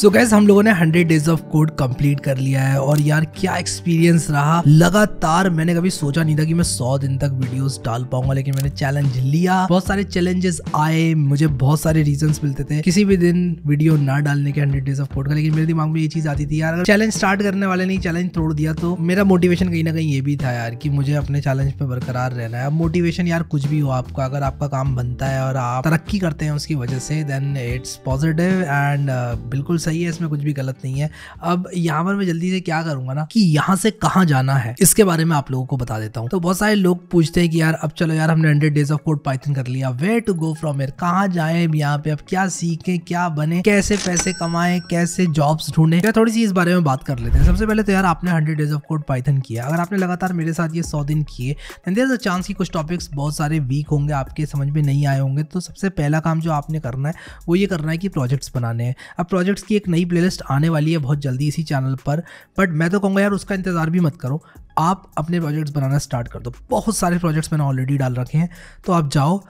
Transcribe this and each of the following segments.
सो so gas हम लोगों ने 100 डेज ऑफ कोड कंप्लीट कर लिया है और यार क्या एक्सपीरियंस रहा लगातार मैंने कभी सोचा नहीं था कि मैं 100 दिन तक वीडियोस डाल पाऊंगा लेकिन मैंने चैलेंज लिया बहुत सारे चैलेंजेस आए मुझे बहुत सारे रीजंस मिलते थे किसी भी दिन वीडियो ना डालने के हंड्रेड डेज ऑफ कोड का लेकिन मेरे दिमाग में ये चीज आती थी यार अगर चैलेंज स्टार्ट करने वाले ने चैलेंज तोड़ दिया तो मेरा मोटिवेशन कहीं ना कहीं ये भी था यार की मुझे अपने चैलेंज पे बरकरार रहना है मोटिवेशन यार कुछ भी हो आपका अगर आपका काम बनता है और आप तरक्की करते हैं उसकी वजह से देन इट्स पॉजिटिव एंड बिल्कुल सही है इसमें कुछ भी गलत नहीं है अब यहाँ पर मैं जल्दी से क्या करूंगा ना कि यहाँ से कहाँ जाना है इसके बारे में आप लोगों को बता देता हूँ तो बहुत सारे लोग पूछते हैं कि यार अब चलो यार हमने hundred days of code Python कर लिया way to go from here कहाँ जाए यहाँ पे अब क्या सीखे क्या बने कैसे पैसे कमाए कैसे जॉब्स ढूंढे क्या थोड़ी सी इस बारे में बात कर लेते हैं सबसे पहले तो यार आपने hundred days of code Python किया अगर आपने लगातार मेरे साथ ये सौ दिन किए अ चांस कि कुछ टॉपिक्स बहुत सारे वीक होंगे आपके समझ में नहीं आए होंगे तो सबसे पहला काम जो आपने करना है वो ये करना है कि प्रोजेक्ट्स बनाने हैं अब प्रोजेक्ट्स की एक नई प्लेलिस्ट आने वाली है बहुत जल्दी इसी चैनल पर बट मैं तो कहूँगा यार उसका इंतज़ार भी मत करो आप अपने प्रोजेक्ट्स बनाना स्टार्ट कर दो बहुत सारे प्रोजेक्ट्स मैंने ऑलरेडी डाल रखे हैं तो आप जाओ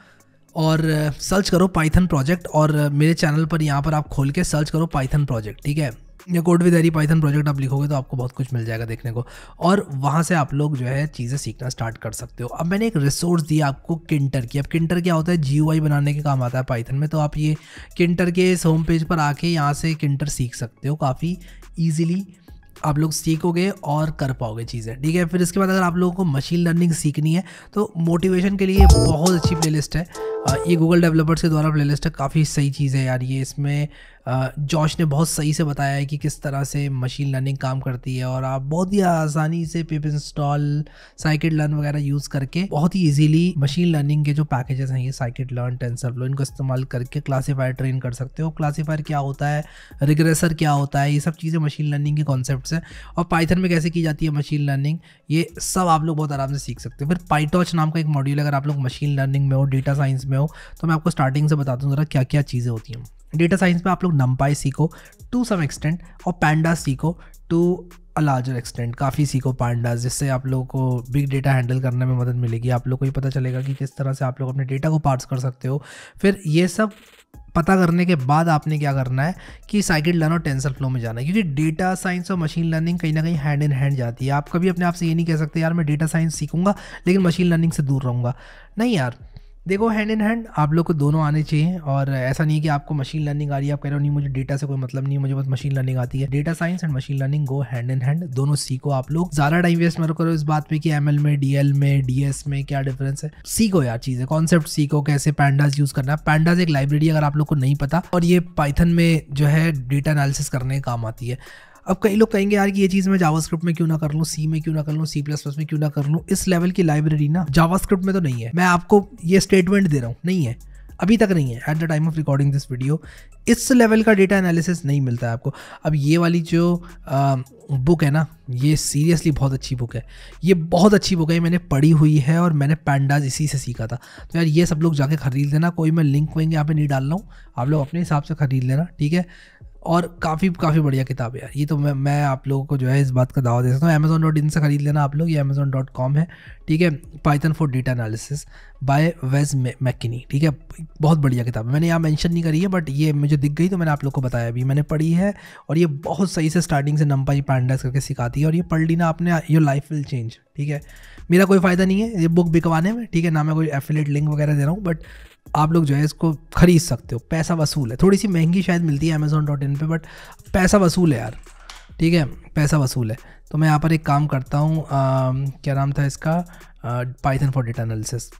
और सर्च uh, करो पाइथन प्रोजेक्ट और uh, मेरे चैनल पर यहाँ पर आप खोल के सर्च करो पाइथन प्रोजेक्ट ठीक है या code with Harry Python project आप लिखोगे तो आपको बहुत कुछ मिल जाएगा देखने को और वहाँ से आप लोग जो है चीज़ें सीखना स्टार्ट कर सकते हो अब मैंने एक रिसोर्स दिया आपको किंटर की अब किंटर क्या होता है जी बनाने के काम आता है पाइथन में तो आप ये किंटर के इस होम पेज पर आके यहाँ से किंटर सीख सकते हो काफ़ी ईजिली आप लोग सीखोगे और कर पाओगे चीज़ें ठीक है फिर इसके बाद अगर आप लोगों को मशीन लर्निंग सीखनी है तो मोटिवेशन के लिए बहुत अच्छी प्लेलिस्ट है ये गूगल डेवलपर के द्वारा प्ले लिस्ट काफ़ी सही चीज़ है यार ये इसमें जॉश ने बहुत सही से बताया है कि किस तरह से मशीन लर्निंग काम करती है और आप बहुत ही आसानी से पिप इंस्टॉल साइकिट लर्न वगैरह यूज़ करके बहुत ही इजीली मशीन लर्निंग के जो पैकेजेस हैं ये साइकिट लर्न टेंसर लो इनको इस्तेमाल करके क्लासीफायर ट्रेन कर सकते हो क्लासीफायर क्या होता है रिग्रेसर क्या होता है ये सब चीज़ें मशीन लर्निंग के कॉन्सेप्ट हैं और पाइथन में कैसे की जाती है मशीन लर्निंग ये सब आप लोग बहुत आराम से सीख सकते हो फिर पाइटॉच नाम का एक मॉड्यूल अगर आप लोग मशीन लर्निंग में हो डेटा साइंस में हो तो मैं आपको स्टार्टिंग से बता दूँ ज़रा क्या क्या चीज़ें होती हैं डेटा साइंस में आप लोग नम्पाई सीखो टू सम एक्सटेंट और पैंडा सीखो टू अ लार्जर एक्सटेंट काफ़ी सीखो पांडा जिससे आप लोगों को बिग डेटा हैंडल करने में मदद मिलेगी आप लोग को ये पता चलेगा कि किस तरह से आप लोग अपने डेटा को पार्स कर सकते हो फिर ये सब पता करने के बाद आपने क्या करना है कि साइकिल लर्न और टेंसर फ्लो में जाना है क्योंकि डेटा साइंस और मशीन लर्निंग कहीं ना कहीं हैंड इन हैंड जाती है आप कभी अपने आप से ये नहीं कह सकते यार मैं डेटा साइंस सीखूंगा लेकिन मशीन लर्निंग से दूर रहूँगा नहीं यार देखो हैंड इन हैंड आप लोग को दोनों आने चाहिए और ऐसा नहीं है कि आपको मशीन लर्निंग आ रही है आप कह रहे हो नहीं मुझे डेटा से कोई मतलब नहीं मुझे बस मशीन लर्निंग आती है data science and machine learning go hand in hand दोनों सीखो आप लोग ज्यादा टाइम वेस्ट मत करो इस बात पे कि एम में डीएल में डीएस में क्या डिफरेंस है सीखो यार चीजें कॉन्सेप्ट सीखो कैसे पैंडाज यूज करना है पैंडाज एक लाइब्रेरी अगर आप लोग को नहीं पता और ये पाइथन में जो है डेटा एनालिसिस करने काम आती है अब कई लोग कहेंगे यार कि ये चीज़ मैं जावास्क्रिप्ट में क्यों ना कर लूँ सी में क्यों ना कर लूँ सी प्लस प्लस में क्यों ना कर लूँ इस लेवल की लाइब्रेरी ना जावास्क्रिप्ट में तो नहीं है मैं आपको ये स्टेटमेंट दे रहा हूँ नहीं है अभी तक नहीं है at the time of recording this video इस लेवल का डेटा एनालिसिस नहीं मिलता है आपको अब ये वाली जो आ, बुक है ना ये सीरियसली बहुत अच्छी बुक है ये बहुत अच्छी बुक है मैंने पढ़ी हुई है और मैंने पैंडाज इसी से सीखा था तो यार ये सब लोग जाके खरीद लेना कोई मैं लिंक वेंक यहाँ पे नहीं डाल रहा हूँ आप लोग अपने हिसाब से खरीद लेना ठीक है और काफ़ी काफ़ी बढ़िया किताब है यार ये तो मैं मैं आप लोगों को जो है इस बात का दावा दे सकता हूँ अमेजोन डॉट इन से ख़रीद लेना आप लोग ये अमेजोन डॉट कॉम है ठीक है Python for data analysis by Wes McKinney ठीक है बहुत बढ़िया किताब है मैंने यहाँ मेंशन नहीं करी है बट ये मुझे दिख गई तो मैंने आप लोग को बताया अभी मैंने पढ़ी है और ये बहुत सही से स्टार्टिंग से नम्पाई पैंडास करके सिखाती है और ये पढ़ ली ना आपने योर लाइफ विल चेंज ठीक है मेरा कोई फ़ायदा नहीं है ये बुक बिकवाने में ठीक है ना मैं कोई एफिलेट लिंक वगैरह दे रहा हूँ बट आप लोग जो है इसको ख़रीद सकते हो पैसा वसूल है थोड़ी सी महंगी शायद मिलती है अमेज़ोन डॉट इन पर बट पैसा वसूल है यार ठीक है पैसा वसूल है तो मैं यहाँ पर एक काम करता हूँ क्या नाम था इसका पाइथन फॉर डेटा एनालिसिस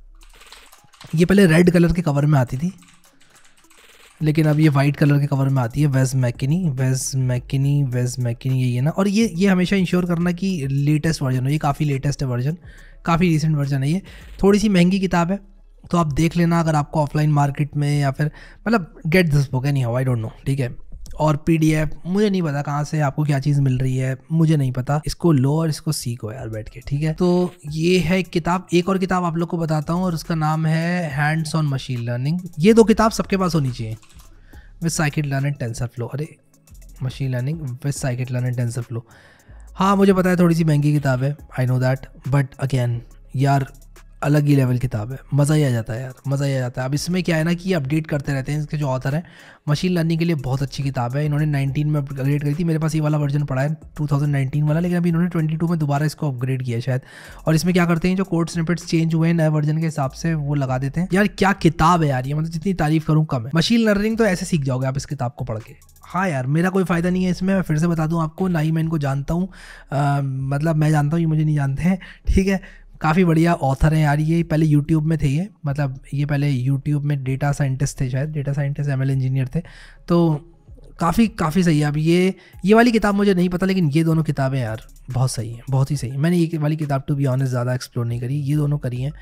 ये पहले रेड कलर के कवर में आती थी लेकिन अब ये वाइट कलर के कवर में आती है Wes McKinney Wes McKinney Wes McKinney यही है ना और ये ये हमेशा इंश्योर करना कि लेटेस्ट वर्जन हो ये काफ़ी लेटेस्ट है वर्जन काफ़ी रिसेंट वर्जन है ये थोड़ी सी महंगी किताब है तो आप देख लेना अगर आपको ऑफलाइन मार्केट में या फिर मतलब गेट दिस बुक नहीं हो आई डोंट नो ठीक है और पी मुझे नहीं पता कहाँ से आपको क्या चीज़ मिल रही है मुझे नहीं पता इसको लो और इसको सीखो यार बैठ के ठीक है तो ये है एक किताब एक और किताब आप लोग को बताता हूँ और उसका नाम है हैंड्स ऑन मशीन लर्निंग ये दो किताब सबके पास होनी चाहिए with scikit learn and TensorFlow अरे machine learning with scikit learn and TensorFlow हाँ मुझे पता है थोड़ी सी महंगी किताब है I know that but again यार अलग ही लेवल किताब है मज़ा ही आ जाता है यार मज़ा ही आ जाता है अब इसमें क्या है ना कि अपडेट करते रहते हैं इसके जो ऑथर हैं मशीन लर्निंग के लिए बहुत अच्छी किताब है इन्होंने 19 में अपग्रेड करी थी मेरे पास ये वाला वर्जन पड़ा है 2019 वाला लेकिन अभी इन्होंने 22 में दोबारा इसको अपग्रेड किया शायद और इसमें क्या करते हैं जो कोड स्निपेट्स चेंज हुए हैं नए वर्जन के हिसाब से वो लगा देते हैं यार क्या किताब है यार ये मतलब जितनी तारीफ करूँ कम है मशीन लर्निंग तो ऐसे सीख जाओगे आप इस किताब को पढ़ के हाँ यार मेरा कोई फ़ायदा नहीं है इसमें मैं फिर से बता दूँ आपको ना ही मैं इनको जानता हूँ मतलब मैं जानता हूँ ये मुझे नहीं जानते हैं ठीक है काफ़ी बढ़िया ऑथर हैं यार ये पहले यूट्यूब में थे ये मतलब ये पहले यूट्यूब में डेटा साइंटिस्ट थे शायद डेटा साइंटिस्ट एम इंजीनियर थे तो काफ़ी काफ़ी सही है अब ये ये वाली किताब मुझे नहीं पता लेकिन ये दोनों किताबें यार बहुत सही हैं बहुत ही सही मैंने ये वाली किताब टू बी ऑनेस्ट ज़्यादा एक्सप्लोर नहीं करी ये दोनों करी हैं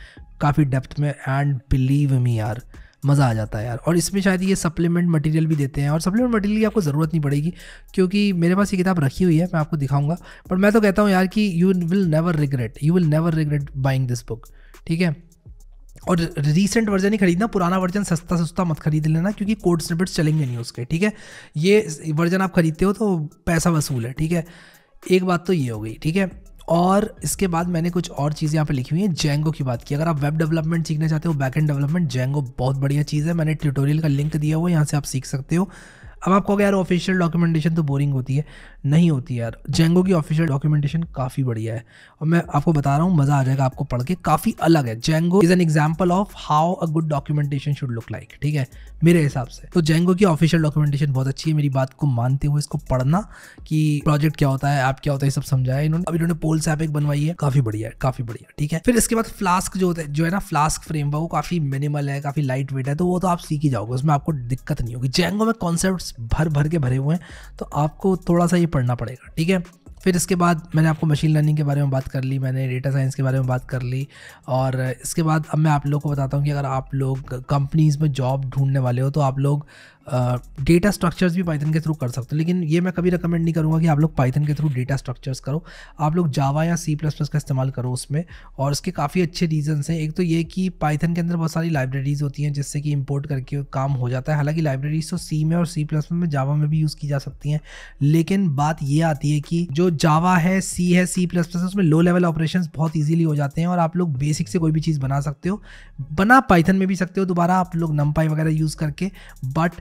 काफ़ी डेप्थ में एंड बिलीव मी यार मज़ा आ जाता है यार और इसमें शायद ये सप्लीमेंट मटेरियल भी देते हैं और सप्लीमेंट मटेरियल की आपको ज़रूरत नहीं पड़ेगी क्योंकि मेरे पास ये किताब रखी हुई है मैं आपको दिखाऊंगा बट मैं तो कहता हूँ यार कि you will never regret you will never regret buying this book ठीक है और रीसेंट वर्जन ही खरीदना पुराना वर्जन सस्ता सस्ता मत खरीद लेना क्योंकि कोड स्निपेट्स चलेंगे नहीं उसके ठीक है ये वर्जन आप खरीदते हो तो पैसा वसूल है ठीक है एक बात तो ये हो गई ठीक है और इसके बाद मैंने कुछ और चीज़ें यहाँ पे लिखी हुई हैं जेंगो की बात की अगर आप वेब डेवलपमेंट सीखना चाहते हो बैक एंड डेवलपमेंट जेंगो बहुत बढ़िया चीज़ है मैंने ट्यूटोरियल का लिंक दिया हुआ है यहाँ से आप सीख सकते हो अब आप कहोगे यार ऑफिशियल डॉक्यूमेंटेशन तो बोरिंग होती है नहीं होती है यार जेंगो की ऑफिशियल डॉक्यूमेंटेशन काफ़ी बढ़िया है और मैं आपको बता रहा हूँ मज़ा आ जाएगा आपको पढ़ के काफ़ी अलग है Django is an example of how a good documentation should look like ठीक है मेरे हिसाब से तो जेंगो की ऑफिशियल डॉक्यूमेंटेशन बहुत अच्छी है मेरी बात को मानते हुए इसको पढ़ना कि प्रोजेक्ट क्या होता है ऐप क्या होता है सब समझाया इन्होंने अब इन्होंने पोल्स ऐप एक बनवाई है काफ़ी बढ़िया है काफ़ी बढ़िया ठीक है फिर इसके बाद फ्लास्क जो होता है जो है ना फ्लास्क फ्रेमवर्क वो काफ़ी मिनिमल है काफ़ी लाइट वेट है तो वो तो आप सीख ही जाओगे उसमें आपको दिक्कत नहीं होगी जेंगो में कॉन्सेप्ट भर भर के भरे हुए हैं तो आपको थोड़ा सा ये पढ़ना पड़ेगा ठीक है फिर इसके बाद मैंने आपको मशीन लर्निंग के बारे में बात कर ली मैंने डेटा साइंस के बारे में बात कर ली और इसके बाद अब मैं आप लोग को बताता हूँ कि अगर आप लोग कंपनीज़ में जॉब ढूंढने वाले हो तो आप लोग डेटा स्ट्रक्चर्स भी पाइथन के थ्रू कर सकते हो लेकिन ये मैं कभी रिकमेंड नहीं करूँगा कि आप लोग पाइथन के थ्रू डेटा स्ट्रक्चर्स करो आप लोग जावा या सी प्लस प्लस का इस्तेमाल करो उसमें और उसके काफ़ी अच्छे रीजन्स हैं एक तो ये कि पाइथन के अंदर बहुत सारी लाइब्रेरीज़ होती हैं जिससे कि इम्पोर्ट करके काम हो जाता है हालांकि लाइब्रेरीज़ तो सी में और सी प्लस में जावा में भी यूज़ की जा सकती हैं लेकिन बात ये आती है कि जो जावा है सी है सी प्लस प्लस उसमें लो लेवल ऑपरेशन बहुत ईजिली हो जाते हैं और आप लोग बेसिक से कोई भी चीज़ बना सकते हो बना पाइथन में भी सकते हो दोबारा आप लोग नम वगैरह यूज़ करके बट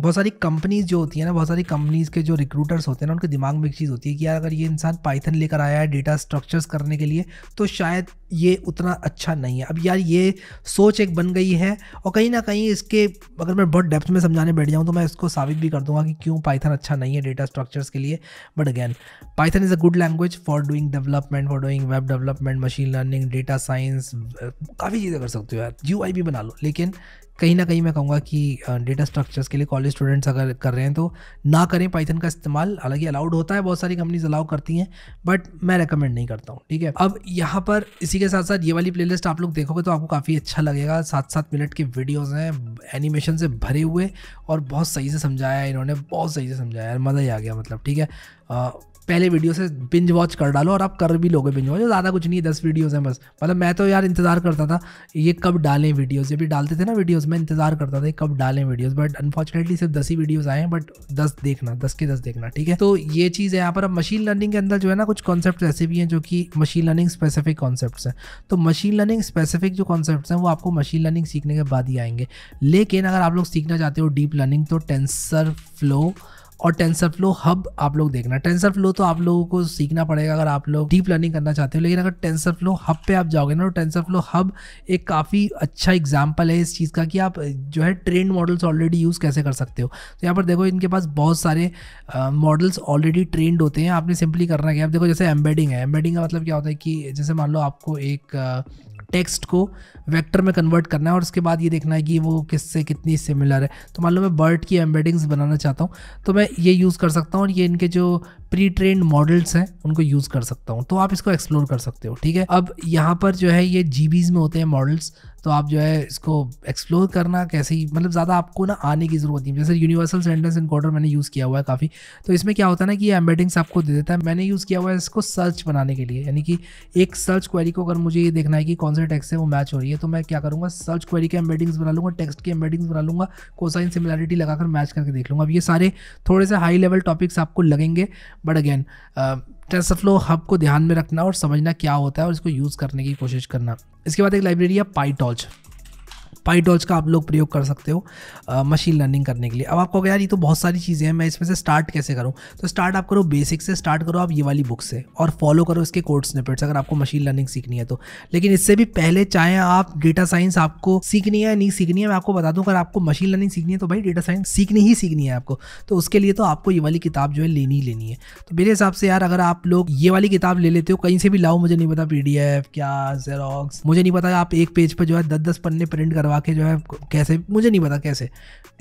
बहुत सारी कंपनीज़ जो होती है ना बहुत सारी कंपनीज़ के जो रिक्रूटर्स होते हैं ना उनके दिमाग में एक चीज़ होती है कि यार अगर ये इंसान पाइथन लेकर आया है डेटा स्ट्रक्चर्स करने के लिए तो शायद ये उतना अच्छा नहीं है अब यार ये सोच एक बन गई है और कहीं ना कहीं इसके अगर मैं बहुत डेप्थ में समझाने बैठ जाऊँ तो मैं इसको साबित भी कर दूंगा कि क्यों पाइथन अच्छा नहीं है डेटा स्ट्रक्चर्स के लिए but again Python is a good language for doing development for doing web development machine learning data science काफ़ी चीज़ें कर सकते हो यार यू भी बना लो लेकिन कहीं ना कहीं मैं कहूँगा कि डेटा स्ट्रक्चर्स के लिए कॉलेज वाले स्टूडेंट्स अगर कर रहे हैं तो ना करें पाइथन का इस्तेमाल हालांकि अलाउड होता है बहुत सारी कंपनीज अलाउ करती हैं बट मैं रिकमेंड नहीं करता हूँ ठीक है अब यहाँ पर इसी के साथ साथ ये वाली प्लेलिस्ट आप लोग देखोगे तो आपको काफ़ी अच्छा लगेगा सात सात मिनट के वीडियोज़ हैं एनिमेशन से भरे हुए और बहुत सही से समझाया इन्होंने बहुत सही से समझाया मज़ा ही आ गया मतलब ठीक है पहले वीडियो से बिंज वॉच कर डालो और आप कर भी लोगे बिंज वॉच ज़्यादा कुछ नहीं है दस वीडियोस हैं बस मतलब मैं तो यार इंतज़ार करता था ये कब डालें वीडियोस ये भी डालते थे ना वीडियोस मैं इंतज़ार करता था कब डालें वीडियोस बट अनफॉर्चुनेटली सिर्फ दस ही वीडियोज़ आए हैं बट दस देखना दस के दस देखना ठीक है तो ये चीज़ है यहाँ पर अब मशीन लर्निंग के अंदर जो है ना कुछ कॉन्सेप्ट ऐसे भी हैं जो कि मशीन लर्निंग स्पेसिफिक कॉन्सेप्ट हैं तो मशीन लर्निंग स्पेसिफिक जो कॉन्सेप्ट हैं वो आपको मशीन लर्निंग सीखने के बाद ही आएंगे लेकिन अगर आप लोग सीखना चाहते हो डीप लर्निंग तो टेंसर फ्लो और टेंसर फ्लो हब आप लोग देखना टेंसर फ्लो तो आप लोगों को सीखना पड़ेगा अगर आप लोग डीप लर्निंग करना चाहते हो लेकिन अगर टेंसर फ्लो हब पे आप जाओगे ना तो टेंसर फ्लो हब एक काफ़ी अच्छा एग्जाम्पल है इस चीज़ का कि आप जो है ट्रेंड मॉडल्स ऑलरेडी यूज़ कैसे कर सकते हो तो यहाँ पर देखो इनके पास बहुत सारे मॉडल्स ऑलरेडी ट्रेंड होते हैं आपने सिंपली करना क्या आप देखो जैसे एम्बेडिंग है एम्बेडिंग का मतलब क्या होता है कि जैसे मान लो आपको एक टेक्स्ट को वेक्टर में कन्वर्ट करना है और उसके बाद ये देखना है कि वो किससे कितनी सिमिलर है तो मान लो मैं बर्ड की एम्बेडिंग्स बनाना चाहता हूँ तो मैं ये यूज़ कर सकता हूँ और ये इनके जो प्री ट्रेन मॉडल्स हैं उनको यूज़ कर सकता हूँ तो आप इसको एक्सप्लोर कर सकते हो ठीक है अब यहाँ पर जो है ये जी में होते हैं मॉडल्स तो आप जो है इसको एक्सप्लोर करना कैसे ही मतलब ज़्यादा आपको ना आने की ज़रूरत नहीं जैसे यूनिवर्सल सेंटेंस कॉर्डर मैंने यूज़ किया हुआ है काफ़ी तो इसमें क्या होता है ना कि ये एम्बेडिंग्स आपको दे देता है मैंने यूज़ किया हुआ है इसको सर्च बनाने के लिए यानी कि एक सर्च क्वेरी को अगर मुझे ये देखना है कि कौन से टेक्स्ट है वो मैच हो रही है तो मैं क्या करूँगा सर्च क्वेरी के एम्बेडिंग्स बना लूँगा टेक्स्ट के एम्बेडिंग्स बना लूँगा कोसाइन सिमिलरिटी लगाकर मैच करके देख लूँगा अब ये सारे थोड़े से हाई लेवल टॉपिक्स आपको लगेंगे बट अगेन टेंसफ्लो हब को ध्यान में रखना और समझना क्या होता है और इसको यूज़ करने की कोशिश करना इसके बाद एक लाइब्रेरी है पाई टॉच पाइडॉज का आप लोग प्रयोग कर सकते हो मशीन लर्निंग करने के लिए अब आपको यार ये तो बहुत सारी चीज़ें हैं मैं इसमें से स्टार्ट कैसे करूँ तो स्टार्ट आप करो बेसिक से स्टार्ट करो आप ये वाली बुक से और फॉलो करो इसके कोड स्निपेट्स अगर आपको मशीन लर्निंग सीखनी है तो लेकिन इससे भी पहले चाहे आप डेटा साइंस आपको सीखनी है नहीं सीखनी है मैं आपको बता दूँ अगर आपको मशीन लर्निंग सीखनी है तो भाई डेटा साइंस सीखनी ही सीखनी है आपको तो उसके लिए तो आपको ये वाली किताब जो है लेनी ही लेनी है तो मेरे हिसाब से यार अगर आप लोग ये वाली किताब ले लेते हो कहीं से भी लाओ मुझे नहीं पता पी क्या जेरोक्स मुझे नहीं पता आप एक पेज पर जो है दस दस पन्ने प्रिंट करवा लगा के जो है कैसे मुझे नहीं पता कैसे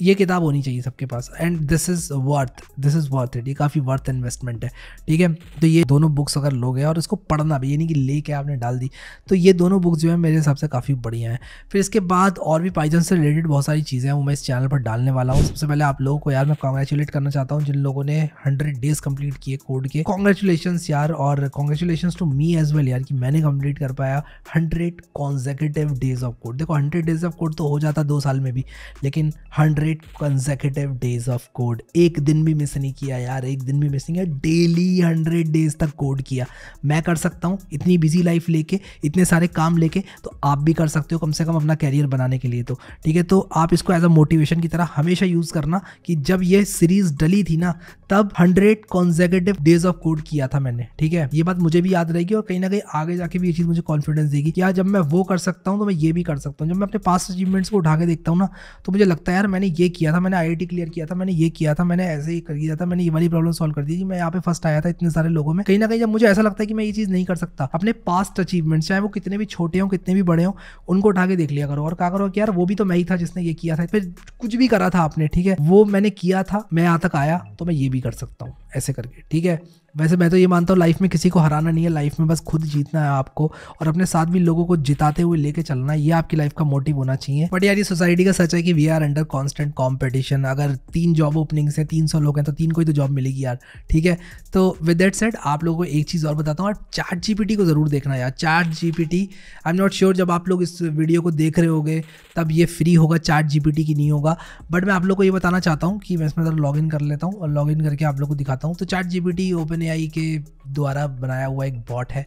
ये किताब होनी चाहिए सबके पास and this is worth this is worth it ये काफ़ी वर्थ इन्वेस्टमेंट है ठीक है तो ये दोनों बुक्स अगर लोगे और इसको पढ़ना भी यानी नहीं कि लेके आपने डाल दी तो ये दोनों बुक्स जो है मेरे हिसाब से काफ़ी बढ़िया हैं फिर इसके बाद और भी पाइजन से रिलेटेड बहुत सारी चीज़ें हैं वो मैं इस चैनल पर डालने वाला हूँ सबसे पहले आप लोगों को यार मैं कॉन्ग्रेचुलेट करना चाहता हूँ जिन लोगों ने हंड्रेड डेज कम्प्लीट किए कोड के कॉन्ग्रेचुलेशन यार और congratulation to me as well यार कि मैंने कम्प्लीट कर पाया hundred consecutive days of code देखो हंड्रेड डेज ऑफ कोड तो हो जाता दो साल में भी लेकिन hundred consecutive days of code एक दिन भी मिस नहीं किया यार एक दिन भी मिस नहीं किया डेली हंड्रेड डेज तक कोड किया मैं कर सकता हूँ इतनी बिजी लाइफ लेके इतने सारे काम लेके तो आप भी कर सकते हो कम से कम अपना कैरियर बनाने के लिए तो ठीक है तो आप इसको एज अ मोटिवेशन की तरह हमेशा यूज़ करना कि जब ये सीरीज़ डली थी ना तब hundred consecutive days of code किया था मैंने ठीक है ये बात मुझे भी याद रहेगी और कहीं ना कहीं आगे जाके भी ये चीज़ मुझे कॉन्फिडेंस देगी कि यार जब मैं वो कर सकता हूँ तो मैं ये भी कर सकता हूँ जब मैं अपने पास अचीवमेंट्स को उठा के देखता हूँ ना तो मुझे लगता है यार मैंने ये किया था मैंने आई क्लियर किया था मैंने ये किया था मैंने ऐसे ही कर दिया था मैंने ये वाली प्रॉब्लम सॉल्व कर दी थी मैं यहाँ पे फर्स्ट आया था इतने सारे लोगों में कहीं ना कहीं जब मुझे ऐसा लगता है कि मैं ये चीज़ नहीं कर सकता अपने पास्ट अचीवमेंट्स चाहे वो कितने भी छोटे हों कितने भी बड़े हों उनको उठा के देख लिया करो और कहा करो कि यार वो भी तो मैं ही था जिसने ये किया था फिर कुछ भी करा था आपने ठीक है वो मैंने किया था मैं यहाँ तक आया तो मैं ये भी कर सकता हूँ ऐसे करके ठीक है वैसे मैं तो ये मानता हूँ लाइफ में किसी को हराना नहीं है लाइफ में बस खुद जीतना है आपको और अपने साथ भी लोगों को जिताते हुए लेके चलना ये आपकी लाइफ का मोटिव होना चाहिए बट यार ये सोसाइटी का सच है कि we are under constant competition अगर तीन जॉब ओपनिंग्स हैं तीन सौ लोग हैं तो तीन को ही तो जॉब मिलेगी यार ठीक है तो विद दैट सेट आप लोगों को एक चीज़ और बताता हूँ चार्ट जी को ज़रूर देखना यार चार्ट जी आई एम नॉट श्योर जब आप लोग इस वीडियो को देख रहे होगे तब ये फ्री होगा चार्ट जी की नहीं होगा बट मैं आप लोग को ये बताना चाहता हूँ कि मैं इसमें ज़रा लॉग कर लेता हूँ और लॉग करके आप लोग को दिखाता हूँ तो चार्ट जी ओपन आई के द्वारा बनाया हुआ एक बॉट है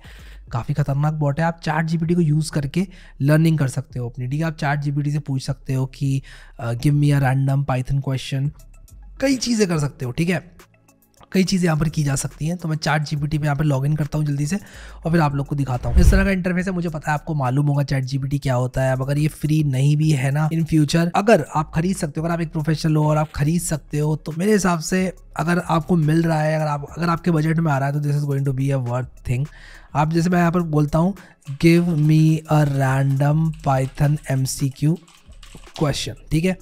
काफ़ी खतरनाक बॉट है आप चार जी को यूज़ करके लर्निंग कर सकते हो अपनी ठीक है आप चार जी से पूछ सकते हो कि give me a random Python question कई चीज़ें कर सकते हो ठीक है कई चीज़ें यहाँ पर की जा सकती हैं तो मैं चैट जी पी यहाँ पर लॉग इन करता हूँ जल्दी से और फिर आप लोग को दिखाता हूँ इस तरह का इंटरफेस है मुझे पता है आपको मालूम होगा चैट जी क्या होता है अब अगर ये फ्री नहीं भी है ना इन फ्यूचर अगर आप खरीद सकते हो अगर आप एक प्रोफेशनल हो और आप खरीद सकते हो तो मेरे हिसाब से अगर आपको मिल रहा है अगर आप अगर आपके बजट में आ रहा है तो this is going to be a worth thing आप जैसे मैं यहाँ पर बोलता हूँ give me a random Python M question ठीक है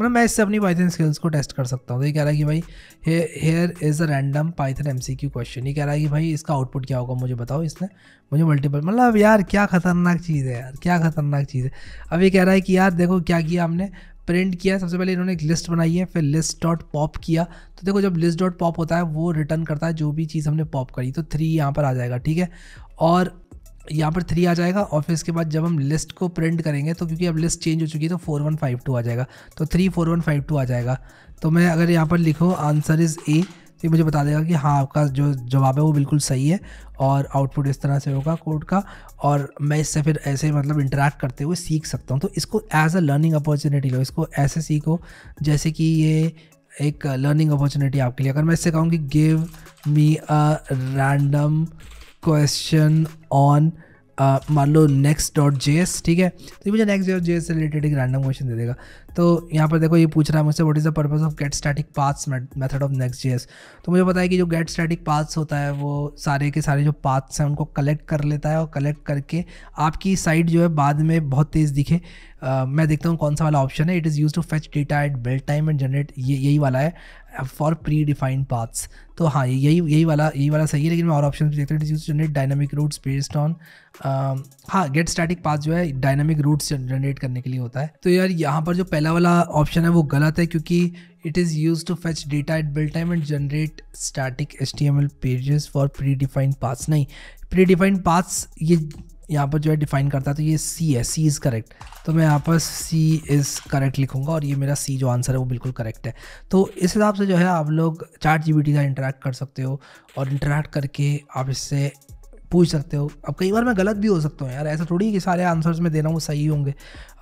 मतलब मैं इससे अपनी पाइथन स्किल्स को टेस्ट कर सकता हूँ तो ये कह रहा है कि भाई here is a random Python M C Q question ये कह रहा है कि भाई इसका आउटपुट क्या होगा मुझे बताओ इसने मुझे मल्टीपल मतलब यार क्या खतरनाक चीज़ है यार क्या खतरनाक चीज़ है अब ये कह रहा है कि यार देखो क्या किया हमने प्रिंट किया सबसे पहले इन्होंने एक लिस्ट बनाई है फिर लिस्ट डॉट पॉप किया तो देखो जब लिस्ट डॉट पॉप होता है वो रिटर्न करता है जो भी चीज़ हमने पॉप करी तो थ्री यहाँ पर आ जाएगा ठीक है और यहाँ पर थ्री आ जाएगा और फिर इसके बाद जब हम लिस्ट को प्रिंट करेंगे तो क्योंकि अब लिस्ट चेंज हो चुकी है तो फोर वन फाइव टू आ जाएगा तो three four one five two आ जाएगा तो मैं अगर यहाँ पर लिखो आंसर इज़ ए तो ये मुझे बता देगा कि हाँ आपका जो जवाब है वो बिल्कुल सही है और आउटपुट इस तरह से होगा कोड का और मैं इससे फिर ऐसे मतलब इंटरेक्ट करते हुए सीख सकता हूँ तो इसको एज अ लर्निंग अपॉर्चुनिटी लो इसको ऐसे सीखो जैसे कि ये एक लर्निंग अपॉर्चुनिटी आपके लिए अगर मैं इससे कहूँ कि give me a random question on uh, मान लो नेक्स्ट डॉट जे एस ठीक है तो ये मुझे नेक्स्ट डॉट जे एस से रिलेटेड एक रैंडम क्वेश्चन दे देगा तो यहाँ पर देखो ये पूछ रहा है मुझसे what is the purpose of get static paths method of next J S तो मुझे पता है कि जो गेट स्टैटिक पाथ्स होता है वो सारे के सारे जो पाथ्स हैं उनको कलेक्ट कर लेता है और कलेक्ट करके आपकी साइट जो है बाद में बहुत तेज़ दिखे Uh, मैं देखता हूँ कौन सा वाला ऑप्शन है it is use to fetch data at build time and generate ये यही वाला है फॉर प्री डिफाइंड पाथ्स तो हाँ यही यही वाला यही वाला सही है लेकिन मैं और ऑप्शन भी देखता हूँ use generate dynamic routes based on हाँ गेट स्टैटिक पाथ जो है डायनामिक रूट्स जनरेट करने के लिए होता है तो यार यहाँ पर जो पहला वाला ऑप्शन है वो गलत है क्योंकि it is use to fetch data at build time and generate static S T M L pages for predefined paths नहीं प्री डिफाइंड पाथ्स ये यहाँ पर जो है डिफाइन करता है तो ये सी है सी इज़ करेक्ट तो मैं यहाँ पर सी इज़ करेक्ट लिखूँगा और ये मेरा सी जो आंसर है वो बिल्कुल करेक्ट है तो इस हिसाब से जो है आप लोग चार जी का इंटरेक्ट कर सकते हो और इंटरेक्ट करके आप इससे पूछ सकते हो अब कई बार मैं गलत भी हो सकता हूँ यार ऐसा थोड़ी कि सारे आंसर्स मैं दे रहा हूँ सही होंगे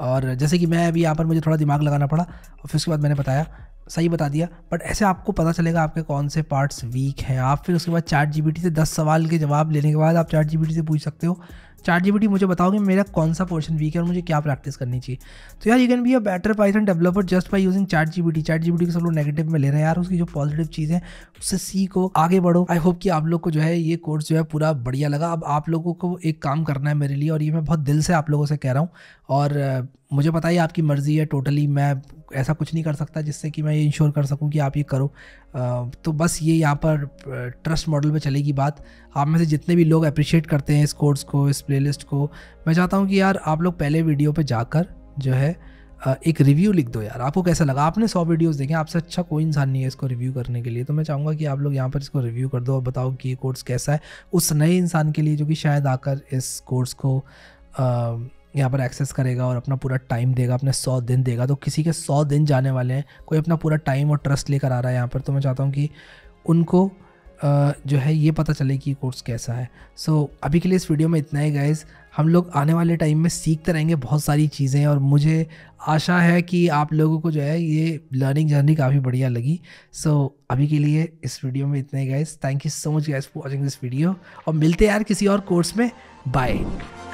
और जैसे कि मैं अभी यहाँ पर मुझे थोड़ा दिमाग लगाना पड़ा और फिर उसके बाद मैंने बताया सही बता दिया बट ऐसे आपको पता चलेगा आपके कौन से पार्ट्स वीक हैं आप फिर उसके बाद चार जी से दस सवाल के जवाब लेने के बाद आप चार जी से पूछ सकते हो चार जी मुझे बताओ कि मेरा कौन सा पोर्शन वीक है और मुझे क्या प्रैक्टिस करनी चाहिए तो यार you can be a better Python developer just by using चार जी बी चार जी को सब लोग नेगेटिव में ले रहे हैं यार उसकी जो पॉजिटिव चीज़ है उससे सीखो आगे बढ़ो आई होप कि आप लोग को जो है ये कोर्स जो है पूरा बढ़िया लगा अब आप लोगों को एक काम करना है मेरे लिए और ये मैं बहुत दिल से आप लोगों से कह रहा हूँ और मुझे पता ही आपकी मर्ज़ी है टोटली मैं ऐसा कुछ नहीं कर सकता जिससे कि मैं ये इंश्योर कर सकूं कि आप ये करो तो बस ये यहाँ पर ट्रस्ट मॉडल पे चलेगी बात आप में से जितने भी लोग अप्रिशिएट करते हैं इस कोर्स को इस प्लेलिस्ट को मैं चाहता हूँ कि यार आप लोग पहले वीडियो पर जाकर जो है एक रिव्यू लिख दो यार आपको कैसा लगा आपने सौ वीडियोस देखे आपसे अच्छा कोई इंसान नहीं है इसको रिव्यू करने के लिए तो मैं चाहूँगा कि आप लोग यहाँ पर इसको रिव्यू कर दो और बताओ कि ये कोर्स कैसा है उस नए इंसान के लिए जो कि शायद आकर इस कोर्स को यहाँ पर एक्सेस करेगा और अपना पूरा टाइम देगा अपने सौ दिन देगा तो किसी के सौ दिन जाने वाले हैं कोई अपना पूरा टाइम और ट्रस्ट लेकर आ रहा है यहाँ पर तो मैं चाहता हूँ कि उनको जो है ये पता चले कि कोर्स कैसा है सो so, अभी के लिए इस वीडियो में इतना ही गाइज हम लोग आने वाले टाइम में सीखते रहेंगे बहुत सारी चीज़ें और मुझे आशा है कि आप लोगों को जो है ये लर्निंग जर्नी काफ़ी बढ़िया लगी सो so, अभी के लिए इस वीडियो में इतना ही guys thank you so much guys for watching this video और मिलते यार किसी और कोर्स में बाय